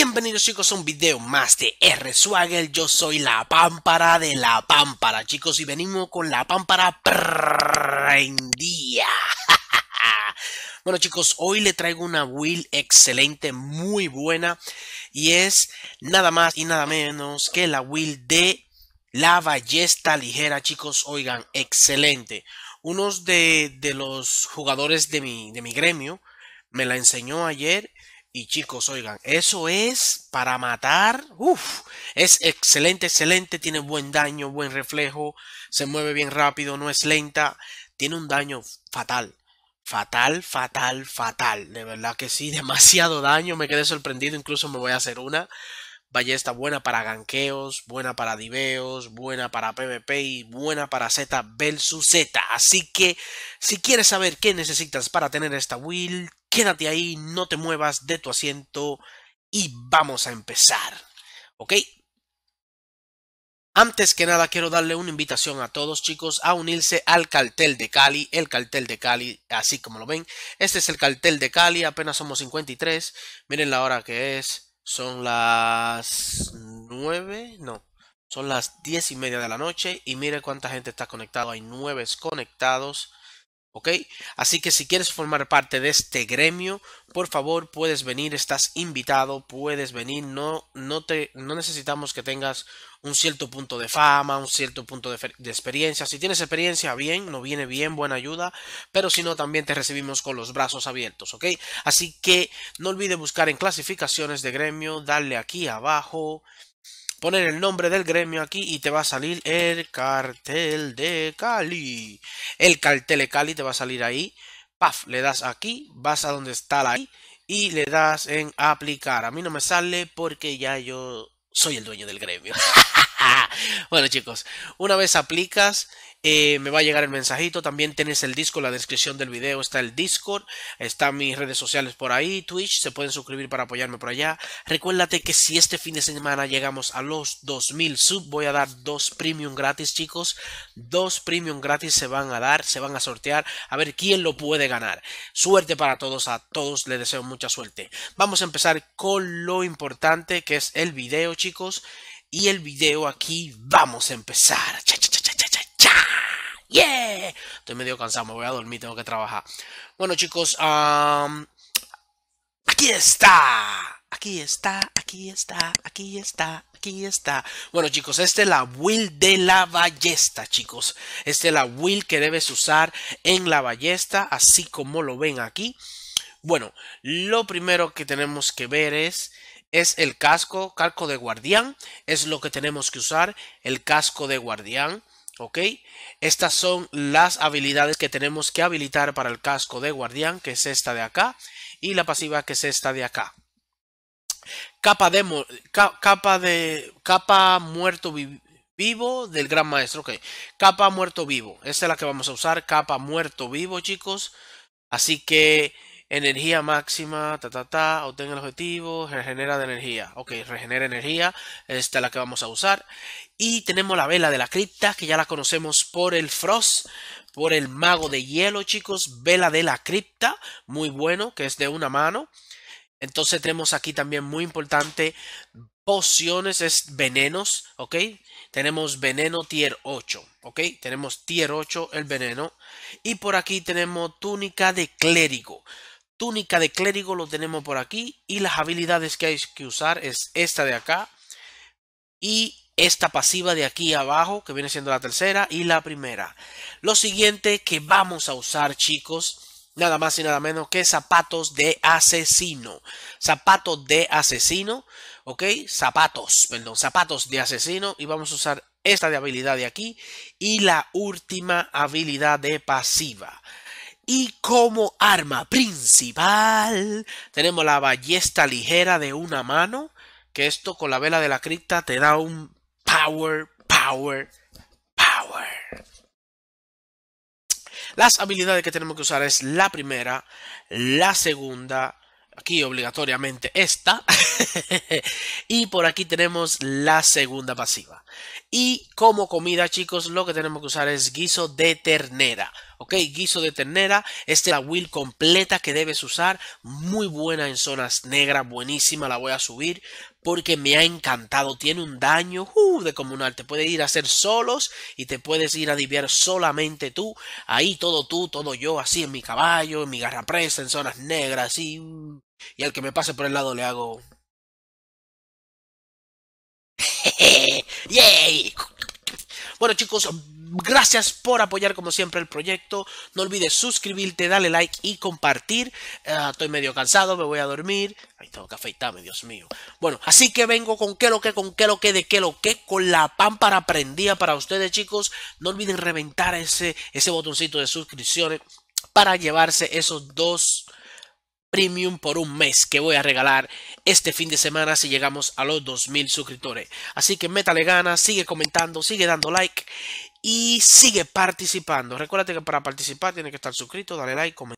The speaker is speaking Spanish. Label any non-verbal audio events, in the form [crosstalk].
Bienvenidos chicos a un video más de R Swagel. yo soy la pámpara de la pámpara chicos y venimos con la pámpara prendía. [laughs] bueno chicos, hoy le traigo una Will excelente, muy buena y es nada más y nada menos que la Will de la ballesta ligera chicos, oigan, excelente. Unos de, los jugadores de mi, de mi gremio me la enseñó ayer y chicos, oigan, eso es para matar. Uf, es excelente, excelente. Tiene buen daño, buen reflejo. Se mueve bien rápido, no es lenta. Tiene un daño fatal. Fatal, fatal, fatal. De verdad que sí, [laughs] demasiado daño. Me quedé sorprendido. Incluso me voy a hacer una está buena para ganqueos, buena para diveos, buena para PvP y buena para Z versus Z. Así que si quieres saber qué necesitas para tener esta build, quédate ahí, no te muevas de tu asiento y vamos a empezar. ¿Ok? Antes que nada quiero darle una invitación a todos chicos a unirse al cartel de Cali, el cartel de Cali, así como lo ven. Este es el cartel de Cali, apenas somos 53, miren la hora que es, son las 9, no, son las 10 y media de la noche y mire cuánta gente está conectada. Hay 9 conectados. Así que si quieres formar parte de este gremio, por favor puedes venir, estás invitado, puedes venir, no, no, te, no necesitamos que tengas un cierto punto de fama, un cierto punto de, experiencia. Si tienes experiencia, bien, nos viene bien, buena ayuda, pero si no, también te recibimos con los brazos abiertos, Okay. Así que no olvides buscar en clasificaciones de gremio, darle aquí abajo poner el nombre del gremio aquí y te va a salir el cartel de Cali. El cartel de Cali te va a salir ahí. Paf, le das aquí, vas a donde está la I y le das en aplicar. A mí no me sale porque ya yo soy el dueño del gremio. [laughs] Bueno chicos, una vez aplicas, eh, me va a llegar el mensajito. También tenés el en la descripción del video está el Discord, están mis redes sociales por ahí, Twitch, se pueden suscribir para apoyarme por allá. Recuérdate que si este fin de semana llegamos a los 2000 sub, voy a dar dos premium gratis, chicos. Dos premium gratis se van a dar, se van a sortear. A ver quién lo puede ganar. Suerte para todos, a todos les deseo mucha suerte. Vamos a empezar con lo importante que es el video, chicos y el video aquí. Vamos a empezar. Cha, cha, cha, ¡Yeah! Estoy medio cansado, me voy a dormir, tengo que trabajar. Bueno, chicos, aquí está. Aquí está, aquí está, aquí está, aquí está. Bueno, chicos, esta es la will de la ballesta, chicos. Esta es la will que debes usar en la ballesta, así como lo ven aquí. Bueno, lo primero que tenemos que ver es es el casco, casco de guardián, es lo que tenemos que usar, el casco de guardián. ¿Ok? Estas son las habilidades que tenemos que habilitar para el casco de guardián, que es esta de acá, y la pasiva, que es esta de acá. Capa de, capa de capa muerto vivo del gran maestro. Ok, capa muerto vivo. Esta es la que vamos a usar, capa muerto vivo, chicos. Así que energía máxima, ta, ta, ta, obtenga el objetivo, regenera de energía. Ok, regenera energía, esta es la que vamos a usar. Y tenemos la vela de la cripta, que ya la conocemos por el Frost, por el mago de hielo, chicos. Vela de la cripta, muy bueno, que es de una mano. Entonces tenemos aquí también muy importante pociones, es venenos, ¿ok? Tenemos veneno tier 8, ¿ok? Tenemos tier 8 el veneno. Y por aquí tenemos túnica de clérigo túnica de clérigo lo tenemos por aquí y las habilidades que hay que usar es esta de acá y esta pasiva de aquí abajo que viene siendo la tercera y la primera. Lo siguiente que vamos a usar chicos nada más y nada menos que zapatos de asesino. Zapatos de asesino, ok, zapatos, perdón, zapatos de asesino y vamos a usar esta de habilidad de aquí y la última habilidad de pasiva. Y como arma principal tenemos la ballesta ligera de una mano, que esto con la vela de la cripta te da un power, power, power. Las habilidades que tenemos que usar es la primera, la segunda, aquí obligatoriamente esta, [laughs] y por aquí tenemos la segunda pasiva. Y como comida, chicos, lo que tenemos que usar es guiso de ternera. Ok, guiso de ternera. Esta es la wheel completa que debes usar. Muy buena en zonas negras, buenísima. La voy a subir porque me ha encantado. Tiene un daño uh, de comunal. Te puedes ir a hacer solos y te puedes ir a diviar solamente tú. Ahí todo tú, todo yo, así en mi caballo, en mi garra presa, en zonas negras, así. Y al que me pase por el lado le hago ¡Yay! Bueno chicos, gracias por apoyar como siempre el proyecto. No olvides suscribirte, darle like y compartir. Ah, estoy medio cansado, me voy a dormir. Ahí tengo que afeitarme, Dios mío. Bueno, así que vengo con qué lo que, con qué lo que, de qué lo que, con la pámpara prendida para ustedes chicos. No olviden reventar ese, ese botoncito de suscripciones para llevarse esos dos premium por un mes que voy a regalar este fin de semana si llegamos a los 2000 suscriptores. Así que métale ganas, sigue comentando, sigue dando like y sigue participando. Recuérdate que para participar tienes que estar suscrito, dale like, comentar.